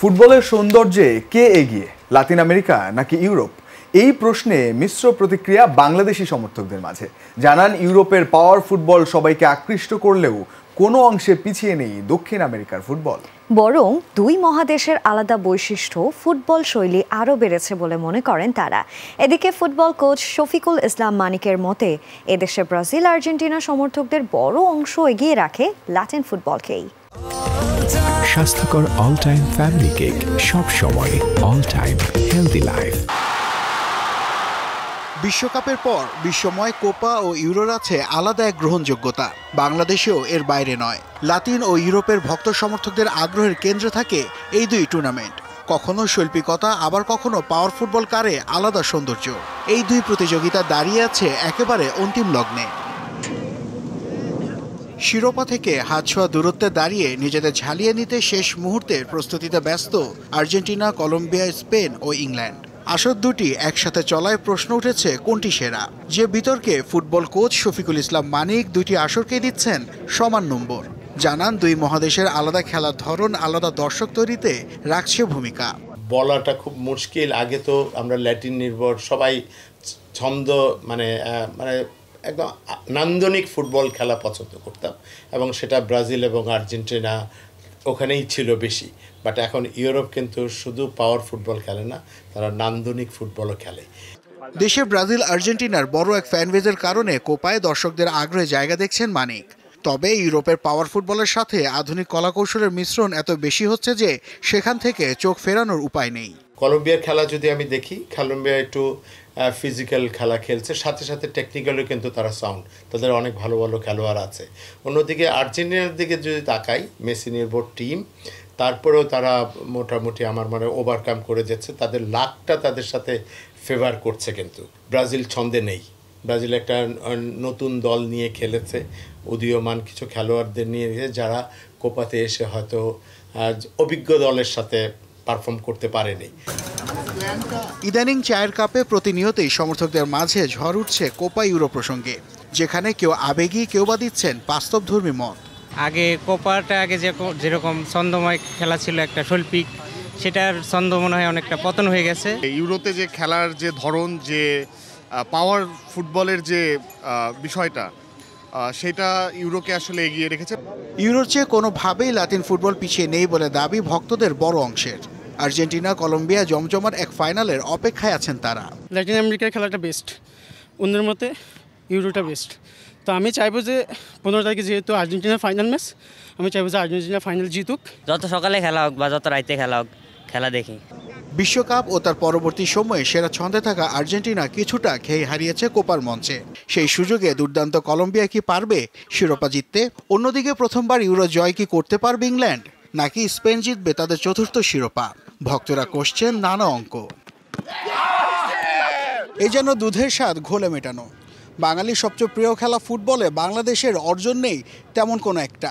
ফুটবলের সৌন্দর্যে কে এগিয়ে লাতিন আমেরিকা নাকি ইউরোপ এই প্রশ্নে মিশ্র প্রতিক্রিয়া বাংলাদেশি সমর্থকদের মাঝে জানান ইউরোপের পাওয়ার ফুটবল সবাইকে আকৃষ্ট করলেও কোনো অংশে পিছিয়ে নেই দক্ষিণ আমেরিকার ফুটবল বরং দুই মহাদেশের আলাদা বৈশিষ্ট্য ফুটবল শৈলী আরও বেড়েছে বলে মনে করেন তারা এদিকে ফুটবল কোচ শফিকুল ইসলাম মানিকের মতে এদেশে ব্রাজিল আর্জেন্টিনা সমর্থকদের বড় অংশ এগিয়ে রাখে লাতিন ফুটবলকেই স্বাস্থ্যকর অল টাইম ফ্যামিলি কেক সব সময় অল টাইম হেলদি লাইফ বিশ্বকাপের পর বিশ্বময় কোপা ও ইউরোর আছে আলাদা এক গ্রহণযোগ্যতা বাংলাদেশেও এর বাইরে নয় লাতিন ও ইউরোপের ভক্ত সমর্থকদের আগ্রহের কেন্দ্র থাকে এই দুই টুর্নামেন্ট কখনো শৈল্পিকতা আবার কখনো পাওয়ার ফুটবল কারে আলাদা সৌন্দর্য এই দুই প্রতিযোগিতা দাঁড়িয়ে আছে একেবারে অন্তিম লগ্নে শিরোপা থেকে হাত ছোঁয়া দূরত্বে দাঁড়িয়ে নিজেদের ঝালিয়ে নিতে শেষ মুহূর্তের প্রস্তুতিতে ব্যস্ত আর্জেন্টিনা কলম্বিয়া স্পেন ও ইংল্যান্ড আসর দুটি একসাথে চলায় প্রশ্ন উঠেছে কোনটি সেরা যে বিতর্কে ফুটবল কোচ শফিকুল ইসলাম মানিক দুটি আসরকে দিচ্ছেন সমান নম্বর জানান দুই মহাদেশের আলাদা খেলার ধরন আলাদা দর্শক তৈরিতে রাখছে ভূমিকা বলাটা খুব মুশকিল আগে তো আমরা ল্যাটিন নির্ভর সবাই ছন্দ মানে মানে একদম নান্দনিক ফুটবল খেলা পছন্দ করতাম এবং সেটা ব্রাজিল এবং আর্জেন্টিনা ওখানেই ছিল বেশি বাট এখন ইউরোপ কিন্তু শুধু পাওয়ার ফুটবল খেলে না তারা নান্দনিক ফুটবলও খেলে দেশে ব্রাজিল আর্জেন্টিনার বড় এক ফ্যানবেজের কারণে কোপায় দর্শকদের আগ্রহে জায়গা দেখছেন মানিক তবে ইউরোপের পাওয়ার ফুটবলের সাথে আধুনিক কলাকৌশলের মিশ্রণ এত বেশি হচ্ছে যে সেখান থেকে চোখ ফেরানোর উপায় নেই কলম্বিয়ার খেলা যদি আমি দেখি কলম্বিয়া একটু ফিজিক্যাল খেলা খেলছে সাথে সাথে টেকনিক্যালও কিন্তু তারা সাউন্ড তাদের অনেক ভালো ভালো খেলোয়াড় আছে অন্যদিকে আর্জেন্টিনার দিকে যদি তাকাই মেসি নির্ভর টিম তারপরেও তারা মোটামুটি আমার মানে ওভারকাম করে যাচ্ছে তাদের লাকটা তাদের সাথে ফেভার করছে কিন্তু ব্রাজিল ছন্দে নেই ব্রাজিল একটা নতুন দল নিয়ে খেলেছে উদীয়মান কিছু খেলোয়াড়দের নিয়ে যারা কোপাতে এসে হয়তো অভিজ্ঞ দলের সাথে পারফর্ম করতে পারেনি ইদানিং চায়ের কাপে প্রতিনিয়তই সমর্থকদের মাঝে ঝড় উঠছে কোপা ইউরো প্রসঙ্গে যেখানে কেউ আবেগী কেউ বা দিচ্ছেন বাস্তবধর্মী মত আগে কোপাটা আগে যেরকম ছন্দময় খেলা ছিল একটা শৈল্পিক সেটার ছন্দ মনে হয় অনেকটা পতন হয়ে গেছে ইউরোতে যে খেলার যে ধরন যে পাওয়ার ফুটবলের যে বিষয়টা সেটা ইউরোকে আসলে এগিয়ে রেখেছে ইউরোর চেয়ে কোনোভাবেই লাতিন ফুটবল পিছিয়ে নেই বলে দাবি ভক্তদের বড় অংশের আর্জেন্টিনা কলম্বিয়া জমজমার এক ফাইনালের অপেক্ষায় আছেন তারা ল্যাটিন আমেরিকার খেলাটা বেস্ট অন্যের মতে ইউরোটা বেস্ট তো আমি চাইবো যে পনেরো তারিখে যেহেতু আর্জেন্টিনা ফাইনাল ম্যাচ আমি চাইবো যে আর্জেন্টিনা ফাইনাল জিতুক যত সকালে খেলা হোক বা যত রাইতে খেলা হোক খেলা দেখি বিশ্বকাপ ও তার পরবর্তী সময়ে সেরা ছন্দে থাকা আর্জেন্টিনা কিছুটা খেয়ে হারিয়েছে কোপার মঞ্চে সেই সুযোগে দুর্দান্ত কলম্বিয়া কি পারবে শিরোপা জিততে অন্যদিকে প্রথমবার ইউরো জয় কি করতে পারবে ইংল্যান্ড নাকি স্পেন জিতবে তাদের চতুর্থ শিরোপা ভক্তরা কষছেন নানা অঙ্ক এই যেন দুধের স্বাদ ঘোলে মেটানো বাঙালির সবচেয়ে প্রিয় খেলা ফুটবলে বাংলাদেশের অর্জন নেই তেমন কোনো একটা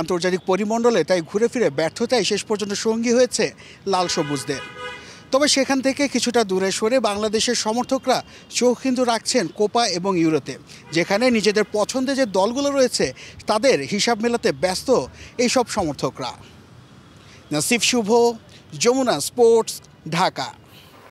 আন্তর্জাতিক পরিমণ্ডলে তাই ঘুরে ফিরে ব্যর্থতায় শেষ পর্যন্ত সঙ্গী হয়েছে লাল সবুজদের তবে সেখান থেকে কিছুটা দূরে সরে বাংলাদেশের সমর্থকরা চোখ কিন্তু রাখছেন কোপা এবং ইউরোতে যেখানে নিজেদের পছন্দের যে দলগুলো রয়েছে তাদের হিসাব মেলাতে ব্যস্ত এইসব সমর্থকরা নাসিফ শুভ যমুনা স্পোর্টস ঢাকা